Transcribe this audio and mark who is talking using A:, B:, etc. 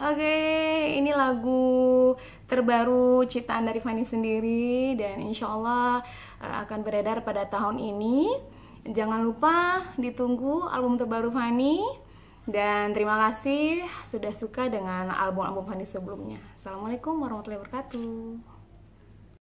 A: Oke, ini lagu terbaru ciptaan dari Fanny sendiri dan insya Allah eh, akan beredar pada tahun ini. Jangan lupa ditunggu album terbaru Fanny dan terima kasih sudah suka dengan album-album Fanny sebelumnya.
B: Assalamualaikum
A: warahmatullahi wabarakatuh.